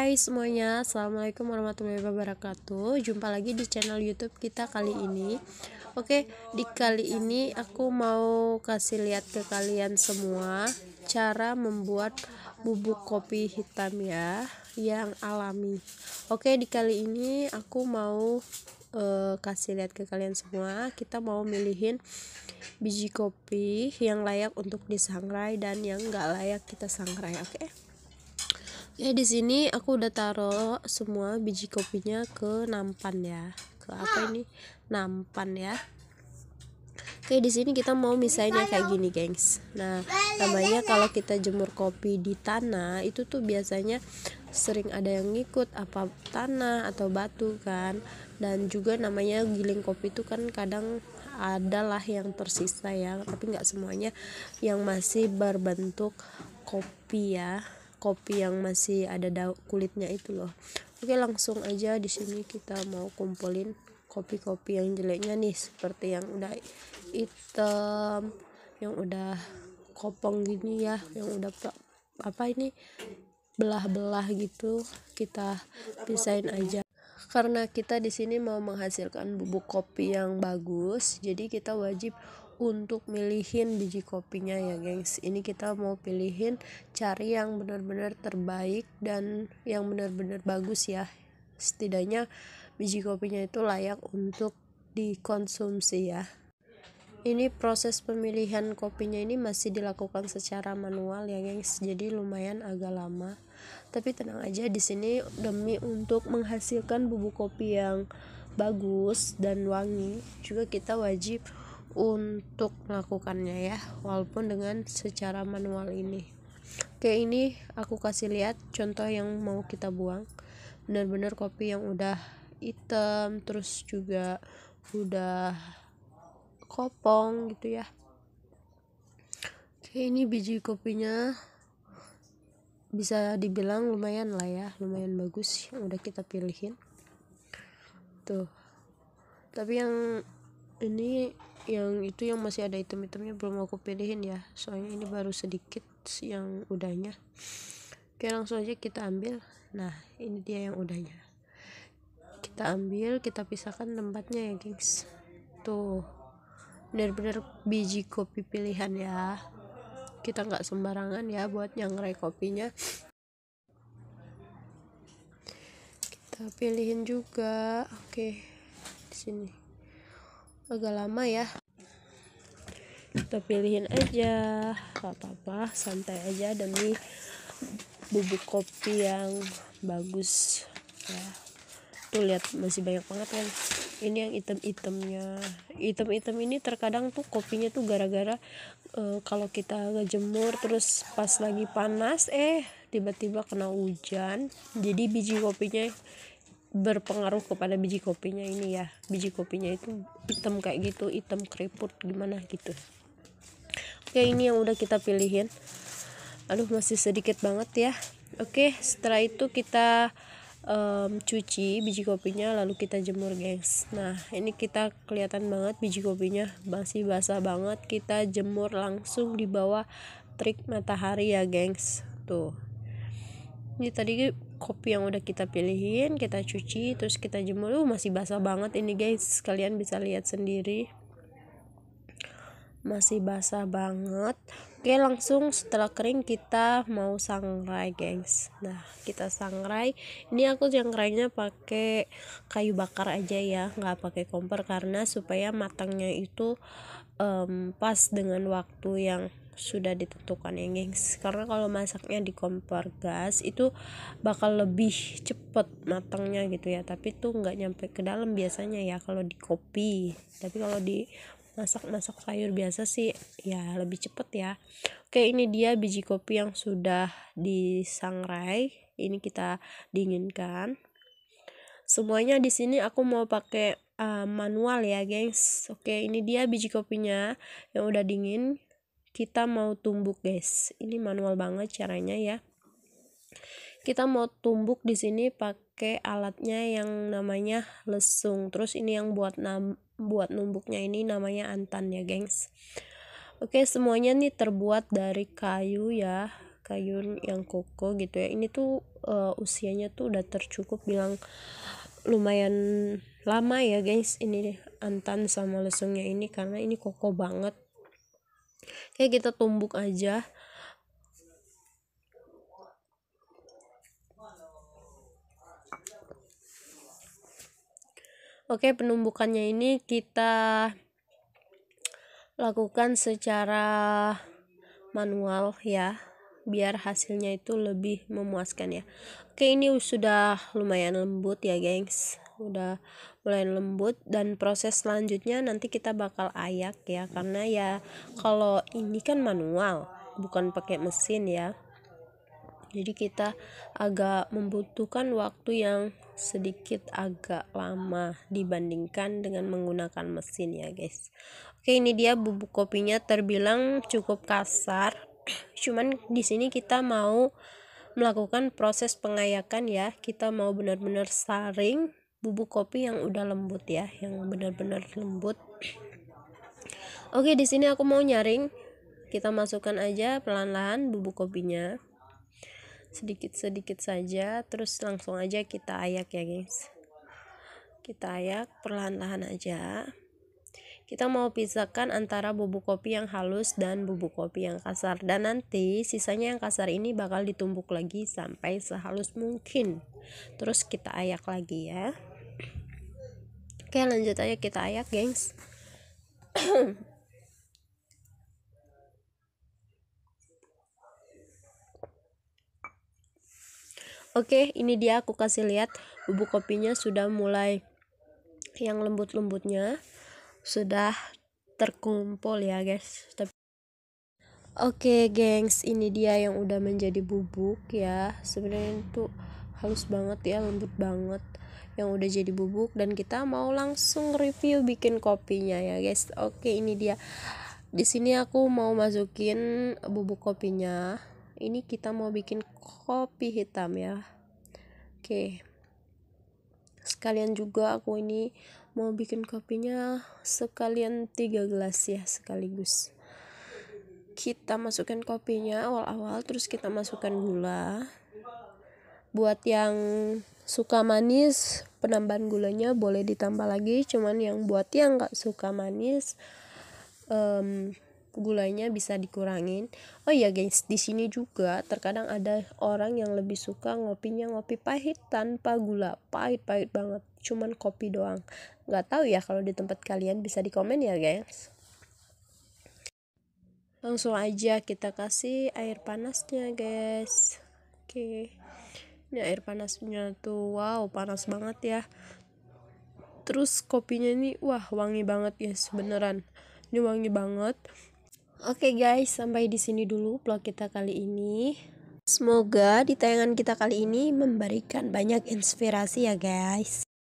hai semuanya Assalamualaikum warahmatullahi wabarakatuh Jumpa lagi di channel youtube kita kali ini Oke di kali ini aku mau kasih lihat ke kalian semua Cara membuat bubuk kopi hitam ya Yang alami Oke di kali ini aku mau uh, kasih lihat ke kalian semua kita mau milihin biji kopi yang layak untuk disangrai dan yang gak layak kita sangrai oke okay? ya di sini aku udah taruh semua biji kopinya ke nampan ya ke apa ini nampan ya Oke di sini kita mau misainnya kayak gini gengs. Nah namanya kalau kita jemur kopi di tanah itu tuh biasanya sering ada yang ngikut apa tanah atau batu kan. Dan juga namanya giling kopi itu kan kadang adalah yang tersisa ya tapi nggak semuanya yang masih berbentuk kopi ya kopi yang masih ada daun kulitnya itu loh oke langsung aja di sini kita mau kumpulin kopi-kopi yang jeleknya nih seperti yang udah hitam yang udah kopong gini ya yang udah apa ini belah-belah gitu kita pisahin aja karena kita di sini mau menghasilkan bubuk kopi yang bagus jadi kita wajib untuk milihin biji kopinya ya gengs ini kita mau pilihin cari yang benar-benar terbaik dan yang benar-benar bagus ya setidaknya biji kopinya itu layak untuk dikonsumsi ya ini proses pemilihan kopinya ini masih dilakukan secara manual ya gengs jadi lumayan agak lama tapi tenang aja di sini demi untuk menghasilkan bubuk kopi yang bagus dan wangi juga kita wajib untuk melakukannya ya walaupun dengan secara manual ini oke ini aku kasih lihat contoh yang mau kita buang benar-benar kopi yang udah hitam terus juga udah kopong gitu ya oke ini biji kopinya bisa dibilang lumayan lah ya lumayan bagus yang udah kita pilihin tuh tapi yang ini yang itu yang masih ada item-itemnya belum aku pilihin ya soalnya ini baru sedikit yang udahnya oke langsung aja kita ambil nah ini dia yang udahnya kita ambil kita pisahkan tempatnya ya gengs tuh benar-benar biji kopi pilihan ya kita nggak sembarangan ya buat yang ngerai kopinya kita pilihin juga oke di sini agak lama ya kita pilihin aja gak apa-apa santai aja demi bubuk kopi yang bagus ya tuh lihat masih banyak banget kan ini yang item-itemnya item-item ini terkadang tuh kopinya tuh gara-gara e, kalau kita ngejemur terus pas lagi panas eh tiba-tiba kena hujan jadi biji kopinya berpengaruh kepada biji kopinya ini ya biji kopinya itu hitam kayak gitu hitam keriput gimana gitu oke ini yang udah kita pilihin aduh masih sedikit banget ya oke setelah itu kita um, cuci biji kopinya lalu kita jemur gengs nah ini kita kelihatan banget biji kopinya masih basah banget kita jemur langsung di bawah trik matahari ya gengs tuh ini tadi kopi yang udah kita pilihin kita cuci terus kita jemur uh, masih basah banget ini guys kalian bisa lihat sendiri masih basah banget oke langsung setelah kering kita mau sangrai guys. nah kita sangrai ini aku sangrainya pakai kayu bakar aja ya nggak pakai kompor karena supaya matangnya itu um, pas dengan waktu yang sudah ditentukan ya gengs karena kalau masaknya di kompor gas itu bakal lebih cepet matangnya gitu ya tapi tuh nggak nyampe ke dalam biasanya ya kalau di kopi tapi kalau di masak-masak sayur biasa sih ya lebih cepet ya oke ini dia biji kopi yang sudah disangrai ini kita dinginkan semuanya di sini aku mau pakai eh, manual ya gengs oke ini dia biji kopinya yang udah dingin kita mau tumbuk guys ini manual banget caranya ya kita mau tumbuk di sini pakai alatnya yang namanya lesung terus ini yang buat nam buat numbuknya ini namanya antan ya gengs oke semuanya nih terbuat dari kayu ya kayu yang koko gitu ya ini tuh uh, usianya tuh udah tercukup bilang lumayan lama ya guys ini antan sama lesungnya ini karena ini kokoh banget kayak kita tumbuk aja Oke, penumbukannya ini kita lakukan secara manual ya, biar hasilnya itu lebih memuaskan ya. Oke, ini sudah lumayan lembut ya, gengs udah mulai lembut dan proses selanjutnya nanti kita bakal ayak ya karena ya kalau ini kan manual bukan pakai mesin ya jadi kita agak membutuhkan waktu yang sedikit agak lama dibandingkan dengan menggunakan mesin ya guys oke ini dia bubuk kopinya terbilang cukup kasar cuman di sini kita mau melakukan proses pengayakan ya kita mau benar-benar saring bubuk kopi yang udah lembut ya yang benar-benar lembut oke di sini aku mau nyaring kita masukkan aja pelan-pelan bubuk kopinya sedikit-sedikit saja terus langsung aja kita ayak ya guys kita ayak perlahan-lahan aja kita mau pisahkan antara bubuk kopi yang halus dan bubuk kopi yang kasar dan nanti sisanya yang kasar ini bakal ditumbuk lagi sampai sehalus mungkin terus kita ayak lagi ya Oke lanjut aja kita ayak gengs Oke ini dia aku kasih lihat bubuk kopinya sudah mulai yang lembut-lembutnya sudah terkumpul ya guys tapi Oke gengs ini dia yang udah menjadi bubuk ya sebenarnya itu halus banget ya lembut banget yang udah jadi bubuk dan kita mau langsung review bikin kopinya ya guys oke ini dia di sini aku mau masukin bubuk kopinya ini kita mau bikin kopi hitam ya oke sekalian juga aku ini mau bikin kopinya sekalian tiga gelas ya sekaligus kita masukkan kopinya awal-awal terus kita masukkan gula buat yang suka manis penambahan gulanya boleh ditambah lagi cuman yang buat yang nggak suka manis um, gulanya bisa dikurangin oh iya guys di sini juga terkadang ada orang yang lebih suka ngopinya ngopi pahit tanpa gula pahit pahit banget cuman kopi doang nggak tahu ya kalau di tempat kalian bisa dikomen ya guys langsung aja kita kasih air panasnya guys oke okay ini air panasnya tuh wow panas banget ya terus kopinya ini wah wangi banget yes, beneran ini wangi banget oke okay guys sampai di sini dulu vlog kita kali ini semoga di tayangan kita kali ini memberikan banyak inspirasi ya guys